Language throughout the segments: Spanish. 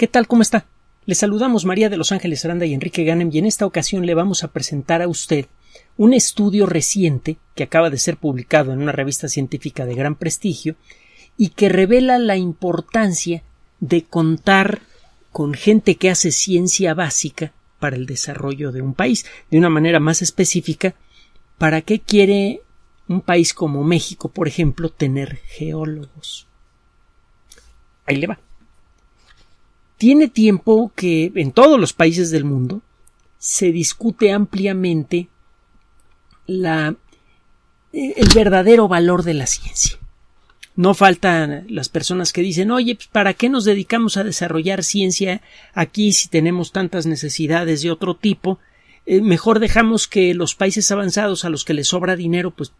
¿Qué tal? ¿Cómo está? Le saludamos María de Los Ángeles Aranda y Enrique Ganem y en esta ocasión le vamos a presentar a usted un estudio reciente que acaba de ser publicado en una revista científica de gran prestigio y que revela la importancia de contar con gente que hace ciencia básica para el desarrollo de un país, de una manera más específica, ¿para qué quiere un país como México, por ejemplo, tener geólogos? Ahí le va tiene tiempo que en todos los países del mundo se discute ampliamente la, el verdadero valor de la ciencia. No faltan las personas que dicen, oye, pues, ¿para qué nos dedicamos a desarrollar ciencia aquí si tenemos tantas necesidades de otro tipo? Eh, mejor dejamos que los países avanzados a los que les sobra dinero, pues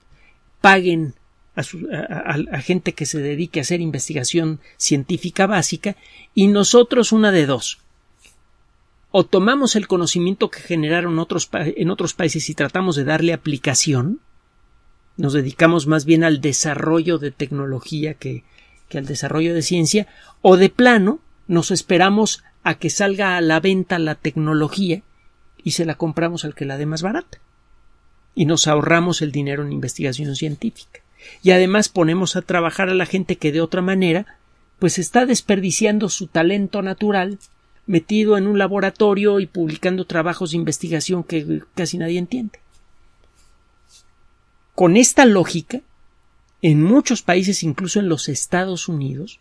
paguen a, gente que se dedique a hacer investigación científica básica y nosotros una de dos. O tomamos el conocimiento que generaron otros en otros países y tratamos de darle aplicación, nos dedicamos más bien al desarrollo de tecnología que, que al desarrollo de ciencia, o de plano nos esperamos a que salga a la venta la tecnología y se la compramos al que la dé más barata y nos ahorramos el dinero en investigación científica y además ponemos a trabajar a la gente que de otra manera pues está desperdiciando su talento natural metido en un laboratorio y publicando trabajos de investigación que casi nadie entiende. Con esta lógica, en muchos países, incluso en los Estados Unidos,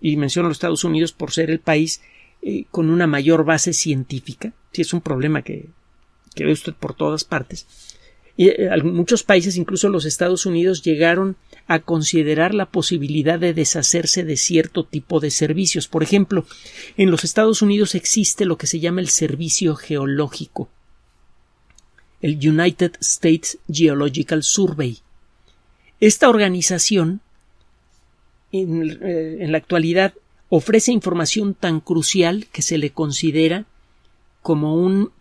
y menciono los Estados Unidos por ser el país eh, con una mayor base científica, si es un problema que, que ve usted por todas partes, eh, muchos países, incluso los Estados Unidos, llegaron a considerar la posibilidad de deshacerse de cierto tipo de servicios. Por ejemplo, en los Estados Unidos existe lo que se llama el Servicio Geológico, el United States Geological Survey. Esta organización en eh, la actualidad ofrece información tan crucial que se le considera como un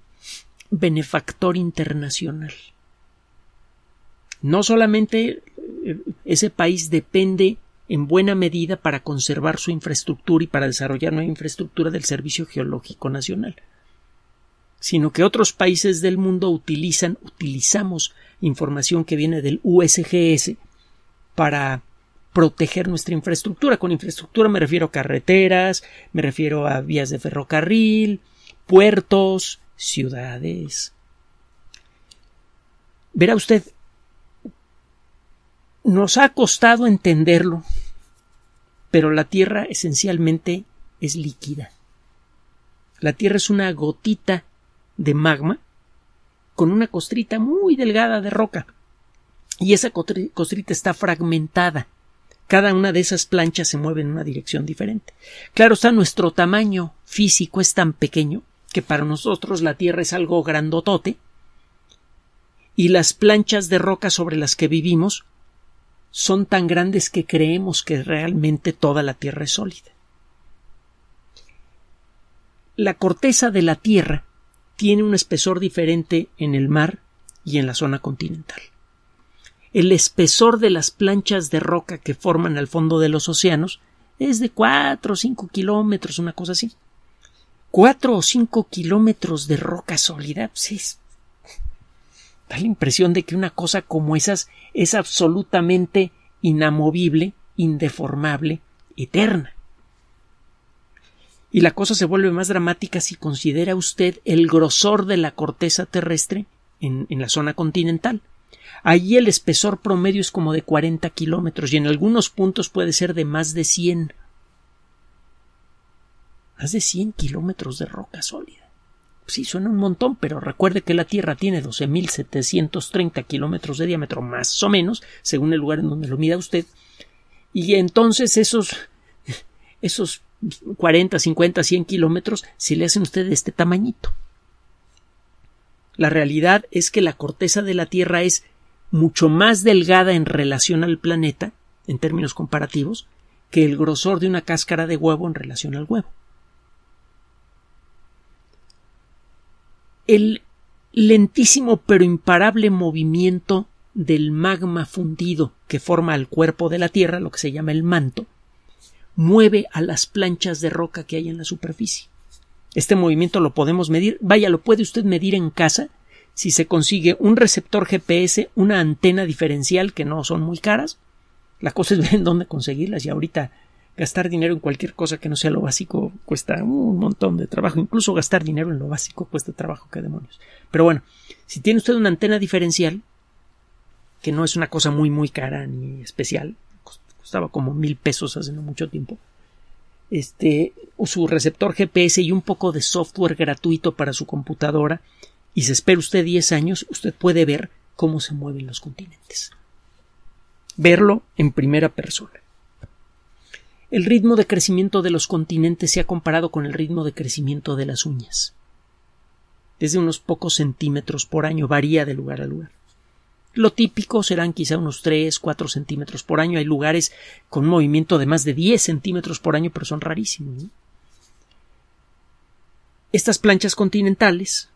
benefactor internacional. No solamente eh, ese país depende en buena medida para conservar su infraestructura y para desarrollar una infraestructura del Servicio Geológico Nacional, sino que otros países del mundo utilizan, utilizamos información que viene del USGS para proteger nuestra infraestructura. Con infraestructura me refiero a carreteras, me refiero a vías de ferrocarril, puertos, ciudades. Verá usted, nos ha costado entenderlo, pero la Tierra esencialmente es líquida. La Tierra es una gotita de magma con una costrita muy delgada de roca. Y esa costrita está fragmentada. Cada una de esas planchas se mueve en una dirección diferente. Claro está, nuestro tamaño físico es tan pequeño que para nosotros la Tierra es algo grandotote, y las planchas de roca sobre las que vivimos son tan grandes que creemos que realmente toda la Tierra es sólida. La corteza de la Tierra tiene un espesor diferente en el mar y en la zona continental. El espesor de las planchas de roca que forman al fondo de los océanos es de 4 o 5 kilómetros, una cosa así. 4 o 5 kilómetros de roca sólida pues, es da la impresión de que una cosa como esas es absolutamente inamovible, indeformable, eterna. Y la cosa se vuelve más dramática si considera usted el grosor de la corteza terrestre en, la zona continental. Allí el espesor promedio es como de 40 kilómetros y en algunos puntos puede ser de más de 100. Más de 100 kilómetros de roca sólida sí suena un montón, pero recuerde que la Tierra tiene 12.730 kilómetros de diámetro, más o menos, según el lugar en donde lo mida usted. Y entonces esos, esos 40, 50, 100 kilómetros si le hacen a usted de este tamañito. La realidad es que la corteza de la Tierra es mucho más delgada en relación al planeta, en términos comparativos, que el grosor de una cáscara de huevo en relación al huevo. el lentísimo pero imparable movimiento del magma fundido que forma el cuerpo de la Tierra, lo que se llama el manto, mueve a las planchas de roca que hay en la superficie. Este movimiento lo podemos medir, vaya, lo puede usted medir en casa si se consigue un receptor GPS, una antena diferencial que no son muy caras. La cosa es ver en dónde conseguirlas y ahorita gastar dinero en cualquier cosa que no sea lo básico cuesta un montón de trabajo. Incluso gastar dinero en lo básico cuesta trabajo, qué demonios. Pero bueno, si tiene usted una antena diferencial, que no es una cosa muy, muy cara ni especial, costaba como mil pesos hace no mucho tiempo, este, o su receptor GPS y un poco de software gratuito para su computadora, y se espera usted 10 años, usted puede ver cómo se mueven los continentes. Verlo en primera persona el ritmo de crecimiento de los continentes se ha comparado con el ritmo de crecimiento de las uñas. Desde unos pocos centímetros por año varía de lugar a lugar. Lo típico serán quizá unos 3, 4 centímetros por año. Hay lugares con movimiento de más de 10 centímetros por año, pero son rarísimos. Estas planchas continentales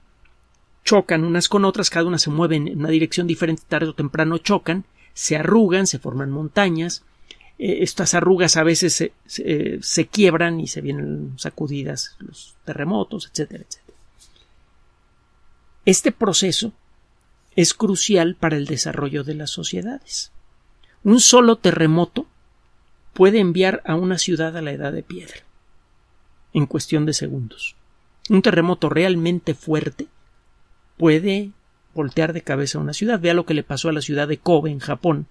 chocan unas con otras, cada una se mueve en una dirección diferente, tarde o temprano chocan, se arrugan, se forman montañas, eh, estas arrugas a veces se, eh, se, quiebran y se vienen sacudidas los terremotos, etcétera, etcétera. Este proceso es crucial para el desarrollo de las sociedades. Un solo terremoto puede enviar a una ciudad a la edad de piedra en cuestión de segundos. Un terremoto realmente fuerte puede voltear de cabeza a una ciudad. Vea lo que le pasó a la ciudad de Kobe en Japón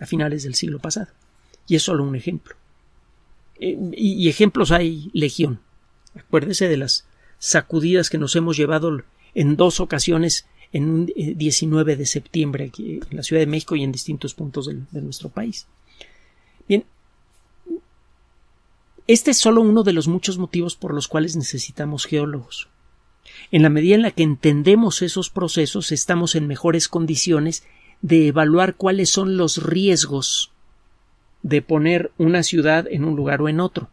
a finales del siglo pasado. Y es solo un ejemplo. Eh, y, ejemplos hay legión. Acuérdese de las sacudidas que nos hemos llevado en dos ocasiones en un 19 eh, de septiembre aquí en la Ciudad de México y en distintos puntos de, de nuestro país. Bien, este es solo uno de los muchos motivos por los cuales necesitamos geólogos. En la medida en la que entendemos esos procesos, estamos en mejores condiciones de evaluar cuáles son los riesgos de poner una ciudad en un lugar o en otro,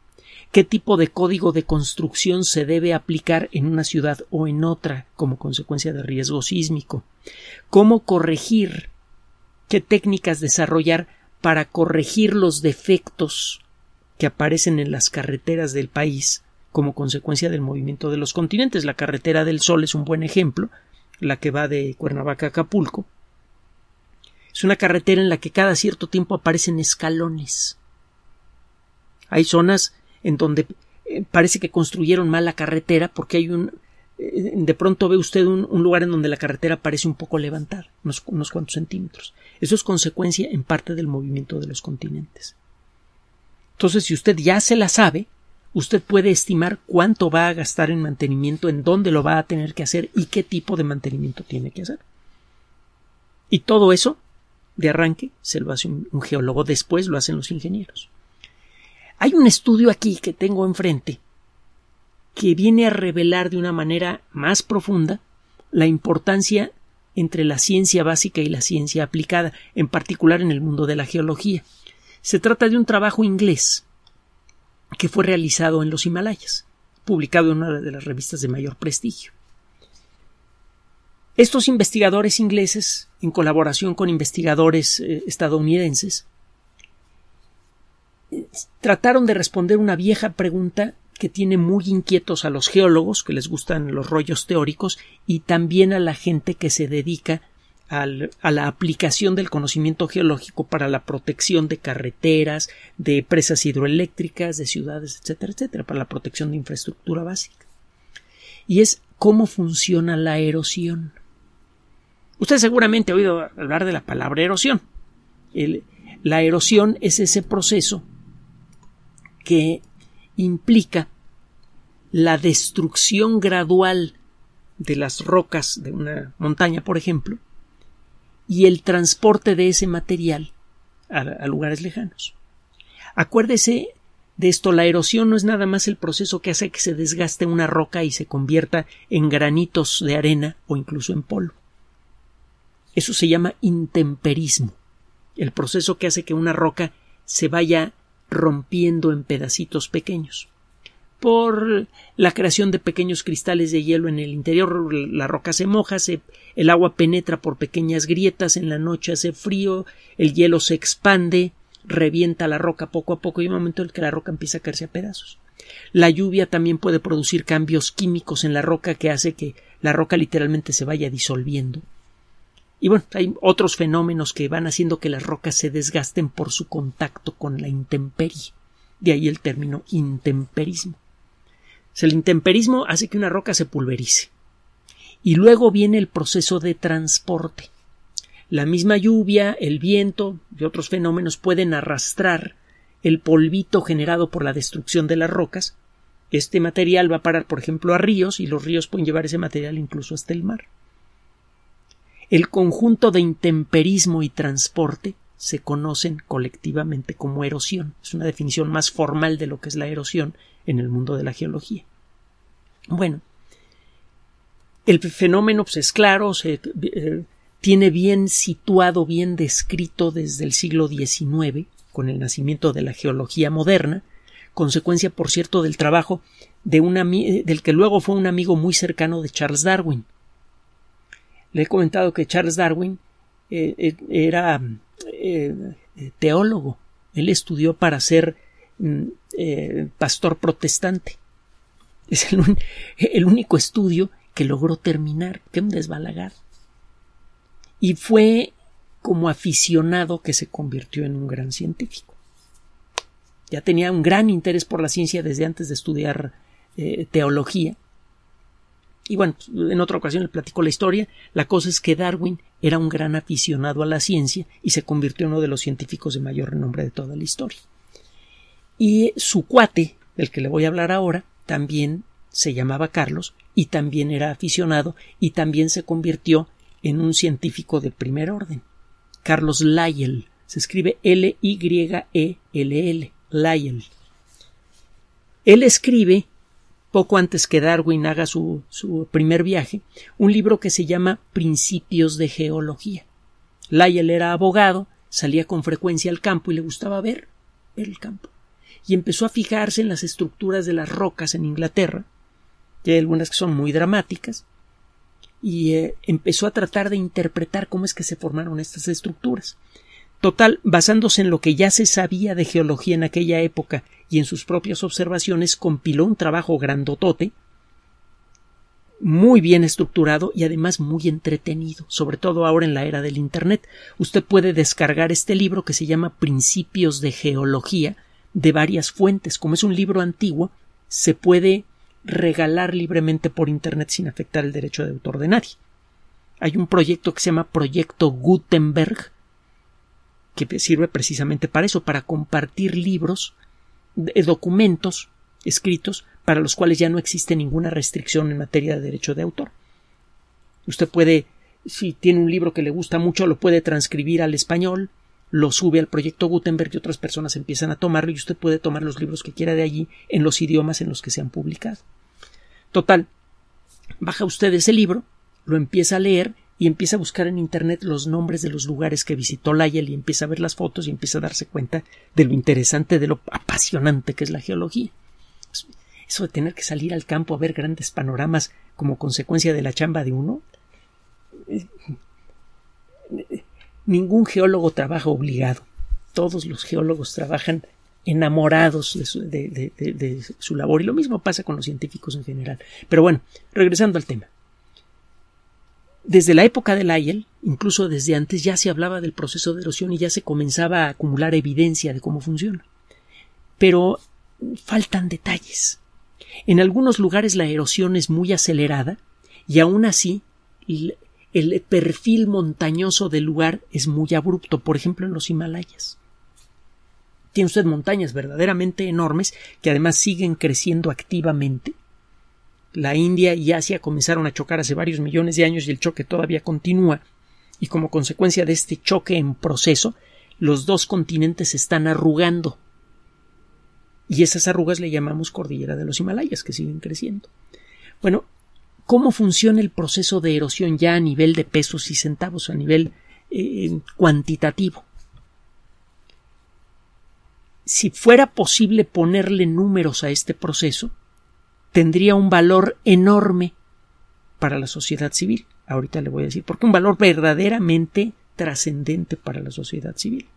qué tipo de código de construcción se debe aplicar en una ciudad o en otra como consecuencia de riesgo sísmico, cómo corregir, qué técnicas desarrollar para corregir los defectos que aparecen en las carreteras del país como consecuencia del movimiento de los continentes. La carretera del Sol es un buen ejemplo, la que va de Cuernavaca a Acapulco, es una carretera en la que cada cierto tiempo aparecen escalones. Hay zonas en donde eh, parece que construyeron mal la carretera porque hay un eh, de pronto ve usted un, lugar en donde la carretera parece un poco levantar unos cuantos centímetros. Eso es consecuencia en parte del movimiento de los continentes. Entonces, si usted ya se la sabe, usted puede estimar cuánto va a gastar en mantenimiento, en dónde lo va a tener que hacer y qué tipo de mantenimiento tiene que hacer. Y todo eso de arranque, se lo hace un, geólogo, después lo hacen los ingenieros. Hay un estudio aquí que tengo enfrente que viene a revelar de una manera más profunda la importancia entre la ciencia básica y la ciencia aplicada, en particular en el mundo de la geología. Se trata de un trabajo inglés que fue realizado en los Himalayas, publicado en una de las revistas de mayor prestigio. Estos investigadores ingleses, en colaboración con investigadores eh, estadounidenses, trataron de responder una vieja pregunta que tiene muy inquietos a los geólogos, que les gustan los rollos teóricos, y también a la gente que se dedica a la aplicación del conocimiento geológico para la protección de carreteras, de presas hidroeléctricas, de ciudades, etcétera, etcétera, para la protección de infraestructura básica. Y es cómo funciona la erosión. Usted seguramente ha oído hablar de la palabra erosión. la erosión es ese proceso que implica la destrucción gradual de las rocas de una montaña, por ejemplo, y el transporte de ese material a, lugares lejanos. Acuérdese de esto, la erosión no es nada más el proceso que hace que se desgaste una roca y se convierta en granitos de arena o incluso en polvo. Eso se llama intemperismo, el proceso que hace que una roca se vaya rompiendo en pedacitos pequeños. Por la creación de pequeños cristales de hielo en el interior, la roca se moja, el agua penetra por pequeñas grietas, en la noche hace frío, el hielo se expande, revienta la roca poco a poco y en un momento en el que la roca empieza a caerse a pedazos. La lluvia también puede producir cambios químicos en la roca que hace que la roca literalmente se vaya disolviendo. Y bueno, hay otros fenómenos que van haciendo que las rocas se desgasten por su contacto con la intemperie. De ahí el término intemperismo. el intemperismo hace que una roca se pulverice. Y luego viene el proceso de transporte. La misma lluvia, el viento y otros fenómenos pueden arrastrar el polvito generado por la destrucción de las rocas. Este material va a parar, por ejemplo, a ríos y los ríos pueden llevar ese material incluso hasta el mar. El conjunto de intemperismo y transporte se conocen colectivamente como erosión. Es una definición más formal de lo que es la erosión en el mundo de la geología. Bueno, el fenómeno pues, es claro, se eh, tiene bien situado, bien descrito desde el siglo XIX, con el nacimiento de la geología moderna, consecuencia, por cierto, del trabajo de un del que luego fue un amigo muy cercano de Charles Darwin, le he comentado que Charles Darwin eh, eh, era eh, teólogo. Él estudió para ser mm, pastor protestante. Es el, único estudio que logró terminar. que un desbalagar Y fue como aficionado que se convirtió en un gran científico. Ya tenía un gran interés por la ciencia desde antes de estudiar teología y bueno, en otra ocasión le platico la historia. La cosa es que Darwin era un gran aficionado a la ciencia y se convirtió en uno de los científicos de mayor renombre de toda la historia. Y su cuate, del que le voy a hablar ahora, también se llamaba Carlos y también era aficionado y también se convirtió en un científico de primer orden. Carlos Lyell. Se escribe l y e l -L, Lyell. Él escribe poco antes que Darwin haga su, su primer viaje, un libro que se llama Principios de Geología. Lyell era abogado, salía con frecuencia al campo y le gustaba ver, ver el campo. Y empezó a fijarse en las estructuras de las rocas en Inglaterra, que hay algunas que son muy dramáticas, y eh, empezó a tratar de interpretar cómo es que se formaron estas estructuras. Total, basándose en lo que ya se sabía de geología en aquella época y en sus propias observaciones, compiló un trabajo grandotote, muy bien estructurado y además muy entretenido, sobre todo ahora en la era del Internet. Usted puede descargar este libro que se llama Principios de Geología de varias fuentes. Como es un libro antiguo, se puede regalar libremente por Internet sin afectar el derecho de autor de nadie. Hay un proyecto que se llama Proyecto Gutenberg, que sirve precisamente para eso, para compartir libros, eh, documentos escritos para los cuales ya no existe ninguna restricción en materia de derecho de autor. Usted puede, si tiene un libro que le gusta mucho, lo puede transcribir al español, lo sube al proyecto Gutenberg y otras personas empiezan a tomarlo y usted puede tomar los libros que quiera de allí en los idiomas en los que se han publicado. Total, baja usted ese libro, lo empieza a leer y empieza a buscar en Internet los nombres de los lugares que visitó Lyell y empieza a ver las fotos y empieza a darse cuenta de lo interesante, de lo apasionante que es la geología. Pues, eso de tener que salir al campo a ver grandes panoramas como consecuencia de la chamba de uno. Ningún geólogo trabaja obligado. Todos los geólogos trabajan enamorados de su, de su labor y lo mismo pasa con los científicos en general. Pero bueno, regresando al tema. Desde la época del Ayel, incluso desde antes, ya se hablaba del proceso de erosión y ya se comenzaba a acumular evidencia de cómo funciona. Pero faltan detalles. En algunos lugares la erosión es muy acelerada y aún así el perfil montañoso del lugar es muy abrupto, por ejemplo en los Himalayas. Tiene usted montañas verdaderamente enormes que además siguen creciendo activamente la India y Asia comenzaron a chocar hace varios millones de años y el choque todavía continúa, y como consecuencia de este choque en proceso, los dos continentes se están arrugando. Y esas arrugas le llamamos cordillera de los Himalayas, que siguen creciendo. Bueno, ¿cómo funciona el proceso de erosión ya a nivel de pesos y centavos, a nivel eh, cuantitativo? Si fuera posible ponerle números a este proceso, tendría un valor enorme para la sociedad civil. Ahorita le voy a decir, porque un valor verdaderamente trascendente para la sociedad civil.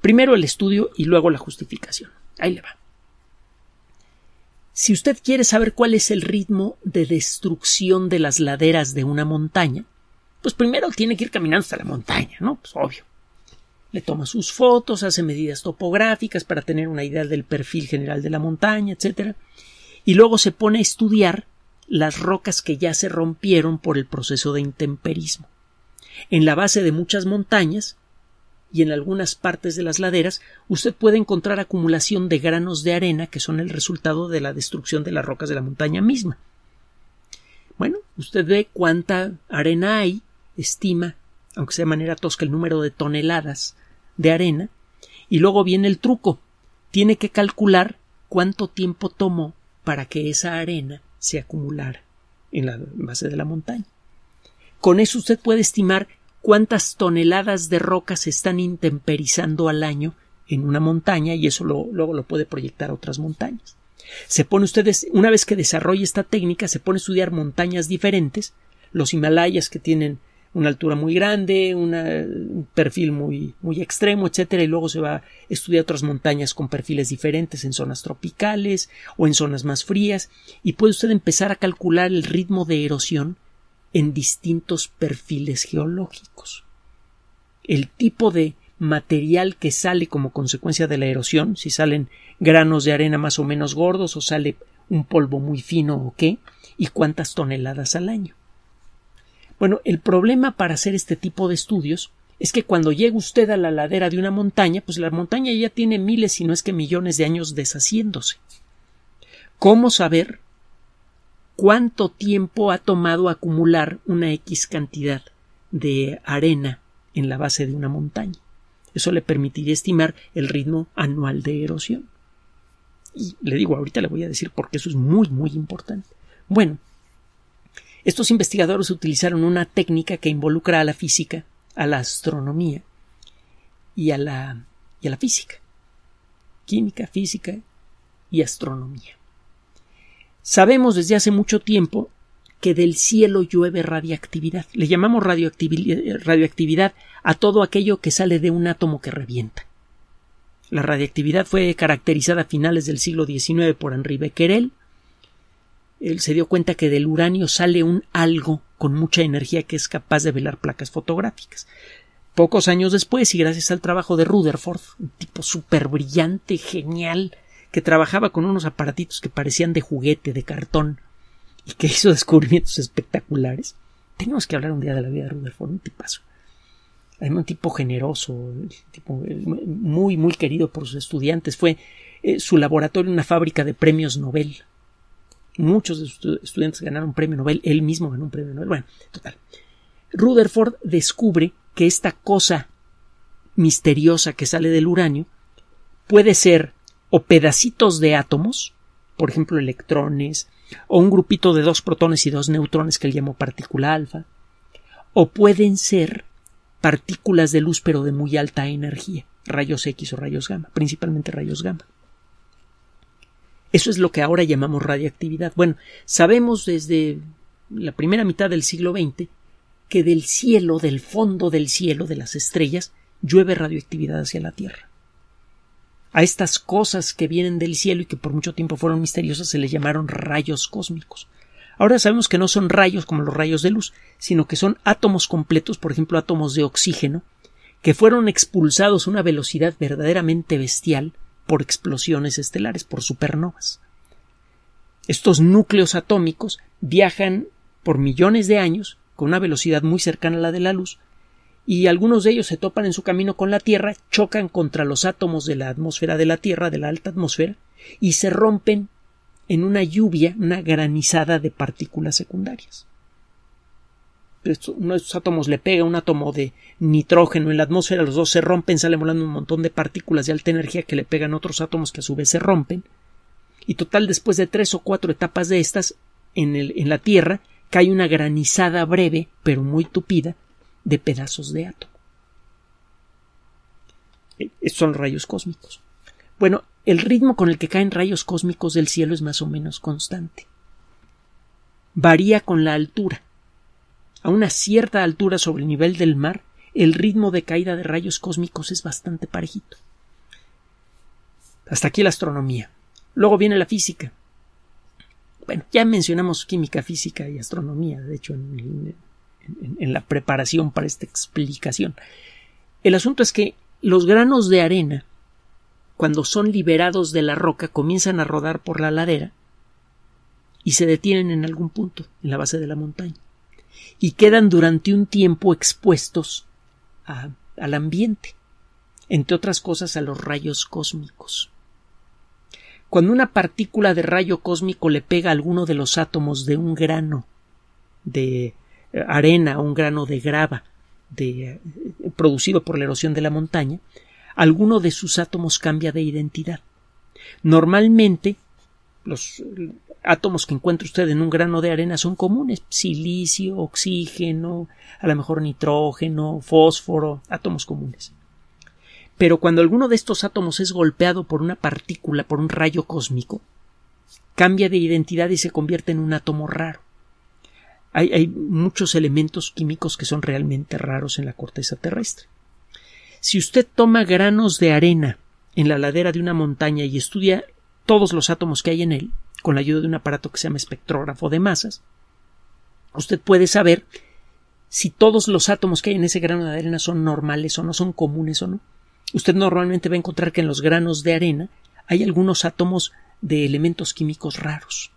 Primero el estudio y luego la justificación. Ahí le va. Si usted quiere saber cuál es el ritmo de destrucción de las laderas de una montaña, pues primero tiene que ir caminando hasta la montaña, ¿no? Pues obvio. Le toma sus fotos, hace medidas topográficas para tener una idea del perfil general de la montaña, etcétera y luego se pone a estudiar las rocas que ya se rompieron por el proceso de intemperismo. En la base de muchas montañas y en algunas partes de las laderas usted puede encontrar acumulación de granos de arena que son el resultado de la destrucción de las rocas de la montaña misma. Bueno, usted ve cuánta arena hay, estima, aunque sea de manera tosca, el número de toneladas de arena, y luego viene el truco. Tiene que calcular cuánto tiempo tomó para que esa arena se acumulara en la base de la montaña. Con eso usted puede estimar cuántas toneladas de rocas se están intemperizando al año en una montaña y eso luego lo puede proyectar a otras montañas. Se pone ustedes, una vez que desarrolle esta técnica, se pone a estudiar montañas diferentes, los Himalayas que tienen una altura muy grande, un perfil muy, muy extremo, etcétera, y luego se va a estudiar otras montañas con perfiles diferentes en zonas tropicales o en zonas más frías, y puede usted empezar a calcular el ritmo de erosión en distintos perfiles geológicos. El tipo de material que sale como consecuencia de la erosión, si salen granos de arena más o menos gordos o sale un polvo muy fino o qué, y cuántas toneladas al año. Bueno, el problema para hacer este tipo de estudios es que cuando llega usted a la ladera de una montaña, pues la montaña ya tiene miles, si no es que millones de años deshaciéndose. ¿Cómo saber cuánto tiempo ha tomado acumular una X cantidad de arena en la base de una montaña? Eso le permitiría estimar el ritmo anual de erosión. Y le digo, ahorita le voy a decir porque eso es muy, muy importante. Bueno, estos investigadores utilizaron una técnica que involucra a la física, a la astronomía y a la, y a la física. Química, física y astronomía. Sabemos desde hace mucho tiempo que del cielo llueve radiactividad. Le llamamos radioactividad, a todo aquello que sale de un átomo que revienta. La radiactividad fue caracterizada a finales del siglo XIX por Henri Becquerel él se dio cuenta que del uranio sale un algo con mucha energía que es capaz de velar placas fotográficas. Pocos años después, y gracias al trabajo de Rutherford, un tipo súper brillante, genial, que trabajaba con unos aparatitos que parecían de juguete, de cartón, y que hizo descubrimientos espectaculares. Tenemos que hablar un día de la vida de Rutherford, un tipazo. un tipo generoso, tipo eh, muy, muy querido por sus estudiantes. Fue eh, su laboratorio una fábrica de premios Nobel Muchos de sus estudiantes ganaron premio Nobel, él mismo ganó un premio Nobel. Bueno, total. Rutherford descubre que esta cosa misteriosa que sale del uranio puede ser o pedacitos de átomos, por ejemplo electrones, o un grupito de dos protones y dos neutrones que él llamó partícula alfa, o pueden ser partículas de luz pero de muy alta energía, rayos X o rayos gamma, principalmente rayos gamma. Eso es lo que ahora llamamos radioactividad. Bueno, sabemos desde la primera mitad del siglo XX que del cielo, del fondo del cielo, de las estrellas, llueve radioactividad hacia la Tierra. A estas cosas que vienen del cielo y que por mucho tiempo fueron misteriosas se les llamaron rayos cósmicos. Ahora sabemos que no son rayos como los rayos de luz, sino que son átomos completos, por ejemplo átomos de oxígeno, que fueron expulsados a una velocidad verdaderamente bestial por explosiones estelares, por supernovas. Estos núcleos atómicos viajan por millones de años con una velocidad muy cercana a la de la luz, y algunos de ellos se topan en su camino con la Tierra, chocan contra los átomos de la atmósfera de la Tierra, de la alta atmósfera, y se rompen en una lluvia, una granizada de partículas secundarias uno de estos átomos le pega un átomo de nitrógeno en la atmósfera, los dos se rompen, sale volando un montón de partículas de alta energía que le pegan otros átomos que a su vez se rompen. Y total, después de tres o cuatro etapas de estas, en, en la Tierra cae una granizada breve, pero muy tupida, de pedazos de átomo. E, estos son rayos cósmicos. Bueno, el ritmo con el que caen rayos cósmicos del cielo es más o menos constante. Varía con la altura. A una cierta altura sobre el nivel del mar, el ritmo de caída de rayos cósmicos es bastante parejito. Hasta aquí la astronomía. Luego viene la física. Bueno, ya mencionamos química, física y astronomía, de hecho, en, en la preparación para esta explicación. El asunto es que los granos de arena, cuando son liberados de la roca, comienzan a rodar por la ladera y se detienen en algún punto, en la base de la montaña y quedan durante un tiempo expuestos al ambiente, entre otras cosas a los rayos cósmicos. Cuando una partícula de rayo cósmico le pega a alguno de los átomos de un grano de eh, arena o un grano de grava de, eh, producido por la erosión de la montaña, alguno de sus átomos cambia de identidad. Normalmente los, átomos que encuentra usted en un grano de arena son comunes silicio, oxígeno, a lo mejor nitrógeno, fósforo, átomos comunes. Pero cuando alguno de estos átomos es golpeado por una partícula, por un rayo cósmico, cambia de identidad y se convierte en un átomo raro. Hay, hay muchos elementos químicos que son realmente raros en la corteza terrestre. Si usted toma granos de arena en la ladera de una montaña y estudia todos los átomos que hay en él, con la ayuda de un aparato que se llama espectrógrafo de masas, usted puede saber si todos los átomos que hay en ese grano de arena son normales o no, son comunes o no. Usted normalmente va a encontrar que en los granos de arena hay algunos átomos de elementos químicos raros.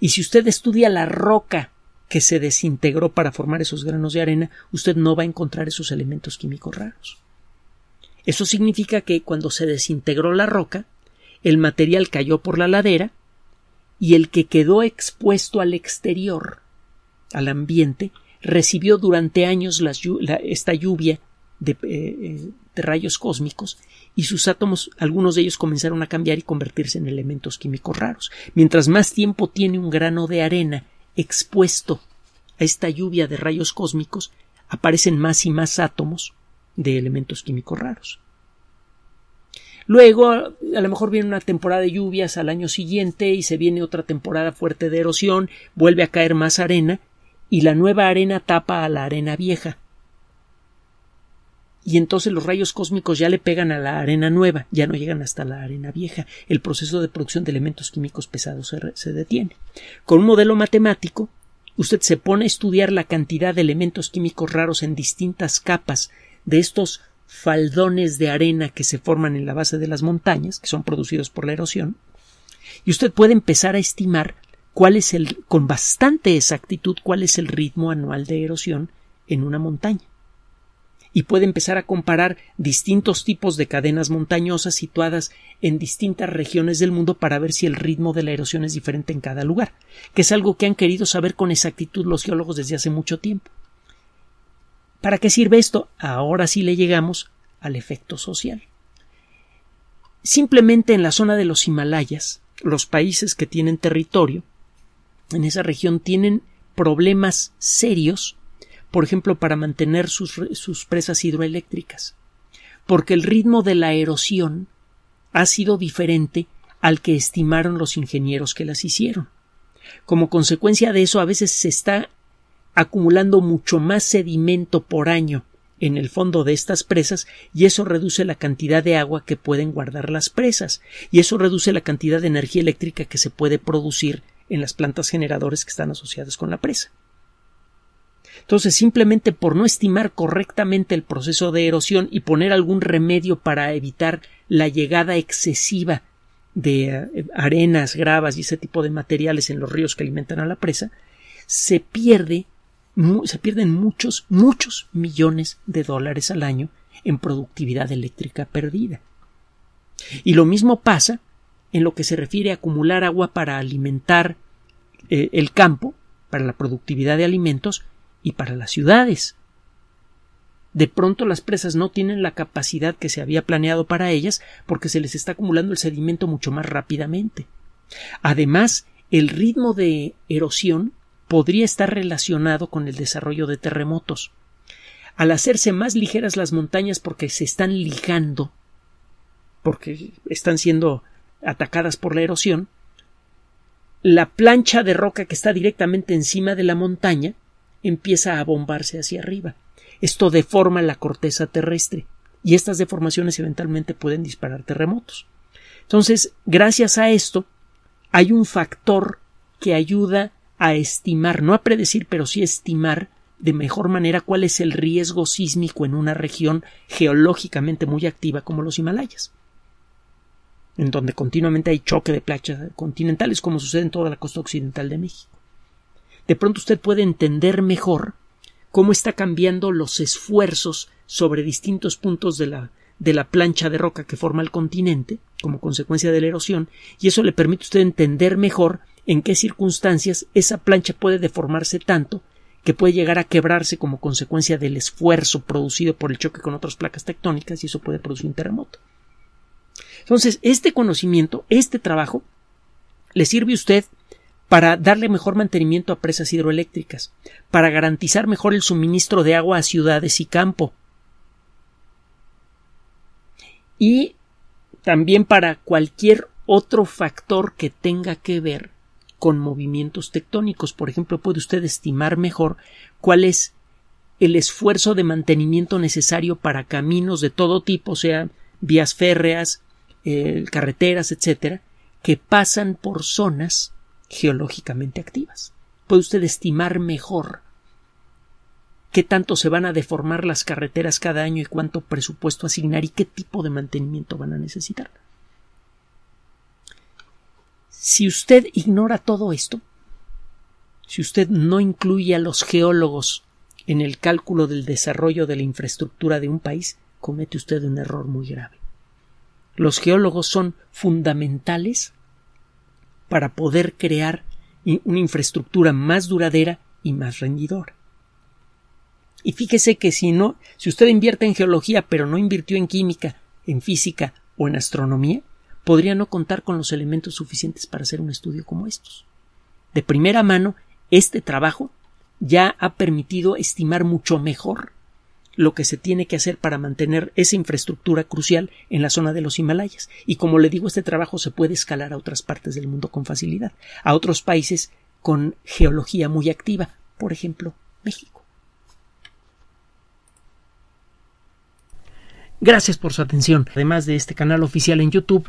Y si usted estudia la roca que se desintegró para formar esos granos de arena, usted no va a encontrar esos elementos químicos raros. Eso significa que cuando se desintegró la roca, el material cayó por la ladera y el que quedó expuesto al exterior, al ambiente, recibió durante años esta lluvia eh, eh, de rayos cósmicos y sus átomos, algunos de ellos comenzaron a cambiar y convertirse en elementos químicos raros. Mientras más tiempo tiene un grano de arena expuesto a esta lluvia de rayos cósmicos, aparecen más y más átomos de elementos químicos raros. Luego, a lo mejor viene una temporada de lluvias al año siguiente y se viene otra temporada fuerte de erosión, vuelve a caer más arena y la nueva arena tapa a la arena vieja. Y entonces los rayos cósmicos ya le pegan a la arena nueva, ya no llegan hasta la arena vieja. El proceso de producción de elementos químicos pesados se, detiene. Con un modelo matemático, usted se pone a estudiar la cantidad de elementos químicos raros en distintas capas de estos faldones de arena que se forman en la base de las montañas, que son producidos por la erosión, y usted puede empezar a estimar cuál es el, con bastante exactitud, cuál es el ritmo anual de erosión en una montaña. Y puede empezar a comparar distintos tipos de cadenas montañosas situadas en distintas regiones del mundo para ver si el ritmo de la erosión es diferente en cada lugar, que es algo que han querido saber con exactitud los geólogos desde hace mucho tiempo. ¿Para qué sirve esto? Ahora sí le llegamos al efecto social. Simplemente en la zona de los Himalayas, los países que tienen territorio, en esa región tienen problemas serios, por ejemplo, para mantener sus, presas hidroeléctricas, porque el ritmo de la erosión ha sido diferente al que estimaron los ingenieros que las hicieron. Como consecuencia de eso, a veces se está acumulando mucho más sedimento por año en el fondo de estas presas y eso reduce la cantidad de agua que pueden guardar las presas y eso reduce la cantidad de energía eléctrica que se puede producir en las plantas generadoras que están asociadas con la presa. Entonces, simplemente por no estimar correctamente el proceso de erosión y poner algún remedio para evitar la llegada excesiva de eh, arenas, gravas y ese tipo de materiales en los ríos que alimentan a la presa, se pierde se pierden muchos, muchos millones de dólares al año en productividad eléctrica perdida. Y lo mismo pasa en lo que se refiere a acumular agua para alimentar eh, el campo, para la productividad de alimentos y para las ciudades. De pronto las presas no tienen la capacidad que se había planeado para ellas porque se les está acumulando el sedimento mucho más rápidamente. Además, el ritmo de erosión podría estar relacionado con el desarrollo de terremotos. Al hacerse más ligeras las montañas porque se están ligando, porque están siendo atacadas por la erosión, la plancha de roca que está directamente encima de la montaña empieza a bombarse hacia arriba. Esto deforma la corteza terrestre y estas deformaciones eventualmente pueden disparar terremotos. Entonces, gracias a esto, hay un factor que ayuda a estimar, no a predecir, pero sí estimar de mejor manera cuál es el riesgo sísmico en una región geológicamente muy activa como los Himalayas, en donde continuamente hay choque de placas continentales, como sucede en toda la costa occidental de México. De pronto usted puede entender mejor cómo está cambiando los esfuerzos sobre distintos puntos de la, de la plancha de roca que forma el continente, como consecuencia de la erosión, y eso le permite a usted entender mejor en qué circunstancias esa plancha puede deformarse tanto que puede llegar a quebrarse como consecuencia del esfuerzo producido por el choque con otras placas tectónicas y eso puede producir un terremoto. Entonces, este conocimiento, este trabajo, le sirve a usted para darle mejor mantenimiento a presas hidroeléctricas, para garantizar mejor el suministro de agua a ciudades y campo, y también para cualquier otro factor que tenga que ver con movimientos tectónicos. Por ejemplo, puede usted estimar mejor cuál es el esfuerzo de mantenimiento necesario para caminos de todo tipo, sea vías férreas, eh, carreteras, etcétera, que pasan por zonas geológicamente activas. Puede usted estimar mejor qué tanto se van a deformar las carreteras cada año y cuánto presupuesto asignar y qué tipo de mantenimiento van a necesitar. Si usted ignora todo esto, si usted no incluye a los geólogos en el cálculo del desarrollo de la infraestructura de un país, comete usted un error muy grave. Los geólogos son fundamentales para poder crear una infraestructura más duradera y más rendidora. Y fíjese que si no, si usted invierte en geología pero no invirtió en química, en física o en astronomía, podría no contar con los elementos suficientes para hacer un estudio como estos. De primera mano, este trabajo ya ha permitido estimar mucho mejor lo que se tiene que hacer para mantener esa infraestructura crucial en la zona de los Himalayas. Y como le digo, este trabajo se puede escalar a otras partes del mundo con facilidad, a otros países con geología muy activa, por ejemplo, México. Gracias por su atención. Además de este canal oficial en YouTube,